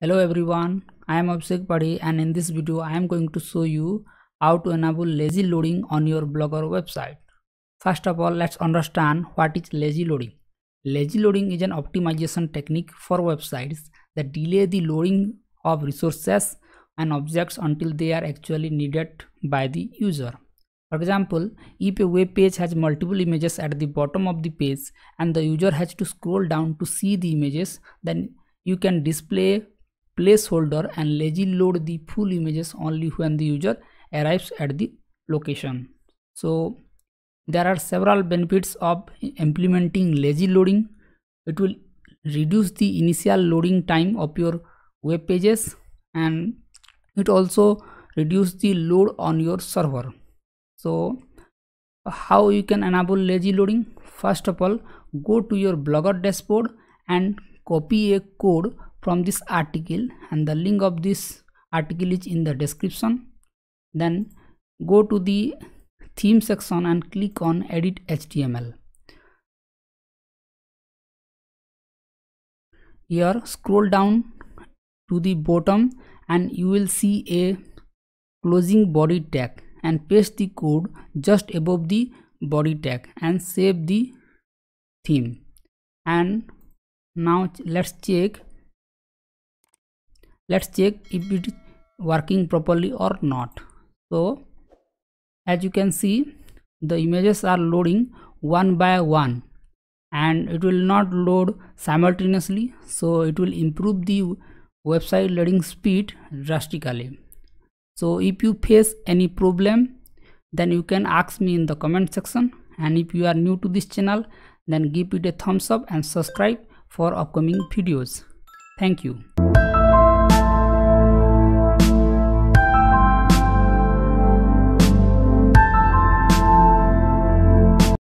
Hello everyone, I am Abhishek Padi and in this video I am going to show you how to enable lazy loading on your blogger website. First of all, let's understand what is lazy loading. Lazy loading is an optimization technique for websites that delay the loading of resources and objects until they are actually needed by the user. For example, if a web page has multiple images at the bottom of the page and the user has to scroll down to see the images, then you can display placeholder and lazy load the full images only when the user arrives at the location. So there are several benefits of implementing lazy loading. It will reduce the initial loading time of your web pages and it also reduce the load on your server. So how you can enable lazy loading? First of all, go to your Blogger dashboard and copy a code from this article and the link of this article is in the description then go to the theme section and click on edit html here scroll down to the bottom and you will see a closing body tag and paste the code just above the body tag and save the theme and now let's check let's check if it is working properly or not so as you can see the images are loading one by one and it will not load simultaneously so it will improve the website loading speed drastically so if you face any problem then you can ask me in the comment section and if you are new to this channel then give it a thumbs up and subscribe for upcoming videos thank you